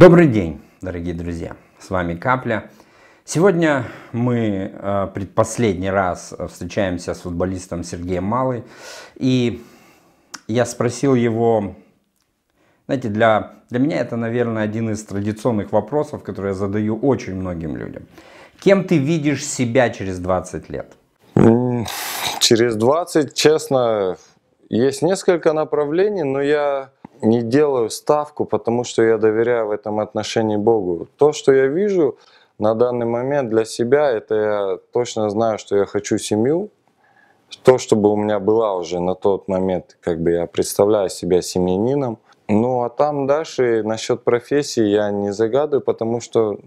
Добрый день, дорогие друзья! С вами Капля. Сегодня мы э, предпоследний раз встречаемся с футболистом Сергеем Малый. И я спросил его, знаете, для, для меня это, наверное, один из традиционных вопросов, которые я задаю очень многим людям. Кем ты видишь себя через 20 лет? Через 20, честно, есть несколько направлений, но я не делаю ставку, потому что я доверяю в этом отношении Богу. То, что я вижу на данный момент для себя, это я точно знаю, что я хочу семью, то, чтобы у меня была уже на тот момент, как бы я представляю себя семьянином. Ну а там дальше насчет профессии я не загадываю, потому что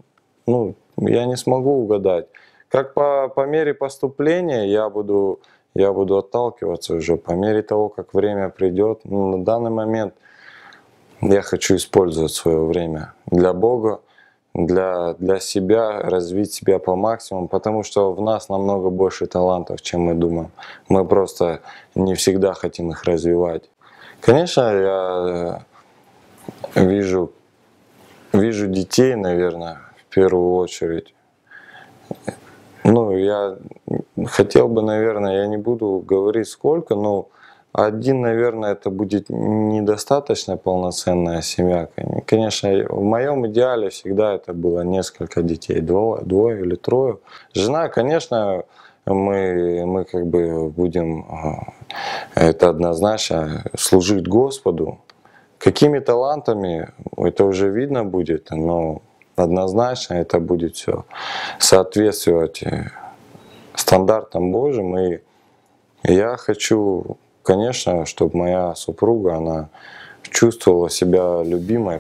ну, я не смогу угадать. Как по, по мере поступления я буду, я буду отталкиваться уже, по мере того, как время придет. Ну, на данный момент – я хочу использовать свое время для Бога, для, для себя, развить себя по максимуму, потому что в нас намного больше талантов, чем мы думаем. Мы просто не всегда хотим их развивать. Конечно, я э, вижу, вижу детей, наверное, в первую очередь. Ну, я хотел бы, наверное, я не буду говорить сколько, но один, наверное, это будет недостаточно полноценная семья. Конечно, в моем идеале всегда это было несколько детей, двое, двое или трое. Жена, конечно, мы, мы как бы будем, а, это однозначно, служить Господу. Какими талантами, это уже видно будет, но однозначно это будет все соответствовать стандартам Божьим. И я хочу Конечно, чтобы моя супруга, она чувствовала себя любимой.